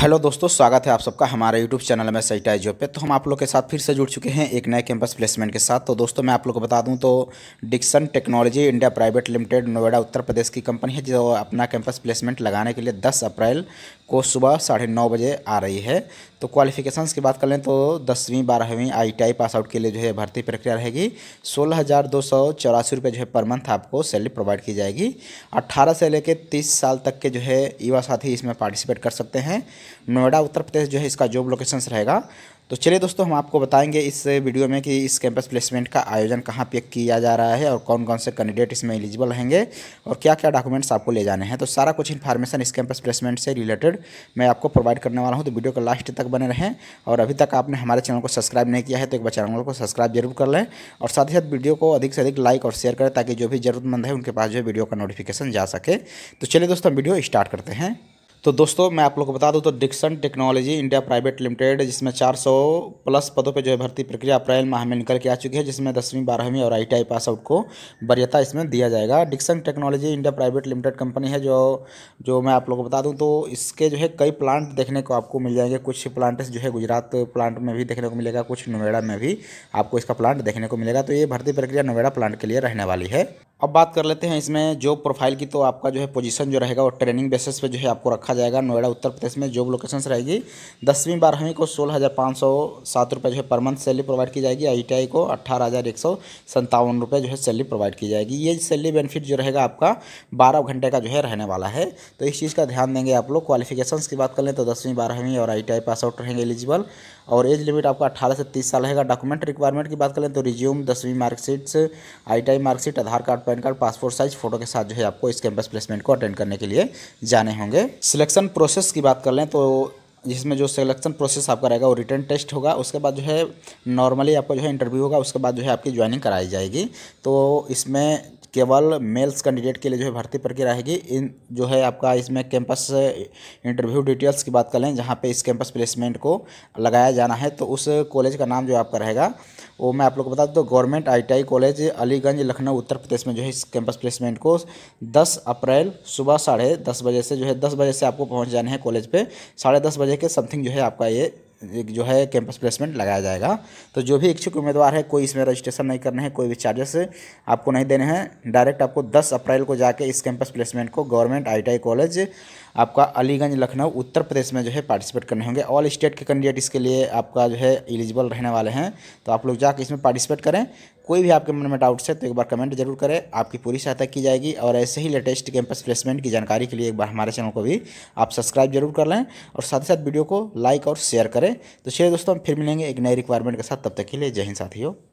hello दोस्तों स्वागत है आप सबका हमारे यूट्यूब चैनल में सही जॉब पे तो हम आप लोग के साथ फिर से जुड़ चुके हैं एक नए कैंपस प्लेसमेंट के साथ तो दोस्तों मैं आप लोग को बता दूं तो Dixon technology India private limited Noida Uttar Pradesh की कंपनी है जो अपना कैंपस प्लेसमेंट लगाने के लिए दस अप्रैल को सुबह साढ़े नौ बजे आ रही है तो क्वालिफिकेशन की बात कर लें तो दसवीं बारहवीं आई टी पास आउट के लिए जो है भर्ती प्रक्रिया रहेगी सोलह हज़ार दो सौ चौरासी रुपये जो है पर मंथ आपको सैलरी प्रोवाइड की जाएगी अट्ठारह से लेकर तीस साल तक के जो है युवा साथी इसमें पार्टिसिपेट कर सकते हैं नोएडा उत्तर प्रदेश जो है इसका जॉब लोकेशंस रहेगा तो चलिए दोस्तों हम आपको बताएंगे इस वीडियो में कि इस कैंपस प्लेसमेंट का आयोजन कहाँ पे किया जा रहा है और कौन कौन से कैंडिडेट इसमें एलिजिबल रहेंगे और क्या क्या डॉक्यूमेंट्स आपको ले जाने हैं तो सारा कुछ इन्फॉर्मेशन इस कैंपस प्लेसमेंट से रिलेटेड मैं आपको प्रोवाइड करने वाला हूँ तो वीडियो को लास्ट तक बने रहें और अभी तक आपने हमारे चैनल को सब्सक्राइब नहीं किया है तो एक बार चैनल को सब्सक्राइब जरूर कर लें और साथ ही साथ वीडियो को अधिक से अधिक लाइक और शेयर करें ताकि जो भी जरूरतमंद है उनके पास जो है वीडियो का नोटिफिकेशन जा सके तो चलिए दोस्तों वीडियो स्टार्ट करते हैं तो दोस्तों मैं आप लोग को बता दूं तो Dixon technology India private limited जिसमें 400 प्लस पदों पे जो है भर्ती प्रक्रिया अप्रैल माह में निकल के आ चुकी है जिसमें दसवीं बारहवीं और आईटीआई पास आउट को वरीयता इसमें दिया जाएगा Dixon technology India private limited company है जो जो मैं आप लोग को बता दूँ तो इसके जो है कई प्लांट देखने को आपको मिल जाएंगे कुछ प्लांट जो है गुजरात प्लांट में भी देखने को मिलेगा कुछ नोएडा में भी आपको इसका प्लांट देखने को मिलेगा तो ये भर्ती प्रक्रिया नोएडा प्लांट के लिए रहने वाली है अब बात कर लेते हैं इसमें जॉब प्रोफाइल की तो आपका जो है पोजीशन जो रहेगा वो ट्रेनिंग बेसिस पे जो है आपको रखा रखा जाएगा नोएडा उत्तर प्रदेश में जॉब लोकेशंस रहेगी दसवीं बारहवीं को सोलह हज़ार पाँच सौ सात रुपये जो है पर मंथ सैलरी प्रोवाइड की जाएगी आई को अट्ठारह हज़ार एक सौ संतावन रुपये जो है सैलरी प्रोवाइड की जाएगी ये सैलरी बेनिफिट जो रहेगा आपका बारह घंटे का जो है रहने वाला है तो इस चीज़ का ध्यान देंगे आप लोग क्वालिफिकेशन की बात कर लें तो दसवीं बारहवीं और आई पास आउट रहेंगे एलिजिबल और एज लिमिट आपका अठारह से तीस साल रहेगा डॉक्यूमेंट रिक्वायरमेंट की बात करें तो रिज्यूम दसवीं marksheets I marksheet Aadhaar card PAN card passport size photo के साथ जो है आपको इस कैंपस प्लेसमेंट को अटेंड करने के लिए जाने होंगे सिलेक्शन प्रोसेस की बात कर लें तो जिसमें जो सिलेक्शन प्रोसेस आपका रहेगा वो रिटर्न टेस्ट होगा उसके बाद जो है नॉर्मली आपका जो है इंटरव्यू होगा उसके बाद जो है आपकी ज्वाइनिंग कराई जाएगी तो इसमें केवल मेल्स कैंडिडेट के लिए जो है भर्ती प्रक्रिया रहेगी इन जो है आपका इसमें कैंपस इंटरव्यू डिटेल्स की बात कर लें जहाँ पे इस कैंपस प्लेसमेंट को लगाया जाना है तो उस कॉलेज का नाम जो आपका रहेगा वो मैं आप लोग को बता दूँ तो government I college Aliganj Lucknow Uttar Pradesh में जो है इस कैंपस प्लेसमेंट को दस अप्रैल सुबह साढ़े दस बजे से जो है दस बजे से आपको पहुँच जाने हैं कॉलेज पर साढ़े दस बजे के समथिंग जो है आपका ये एक जो है कैंपस प्लेसमेंट लगाया जाएगा तो जो भी इच्छुक उम्मीदवार है कोई इसमें रजिस्ट्रेशन नहीं करने हैं कोई भी चार्जेस आपको नहीं देने हैं डायरेक्ट आपको 10 अप्रैल को जाके इस कैंपस प्लेसमेंट को गवर्नमेंट आईटीआई कॉलेज आपका अलीगंज लखनऊ उत्तर प्रदेश में जो है पार्टिसिपेट करने होंगे ऑल स्टेट के कैंडिडेट इसके लिए आपका जो है एलिजिबल रहने वाले हैं तो आप लोग जाकर इसमें पार्टिसिपेट करें कोई भी आपके मन में डाउट्स है तो एक बार कमेंट जरूर करें आपकी पूरी सहायता की जाएगी और ऐसे ही लेटेस्ट कैंपस प्लेसमेंट की जानकारी के लिए एक बार हमारे चैनल को भी आप सब्सक्राइब जरूर कर लें और साथ ही साथ वीडियो को लाइक और शेयर करें तो चलिए दोस्तों हम फिर मिलेंगे एक नए रिक्वायरमेंट के साथ तब तक के लिए जय हिंद साथियों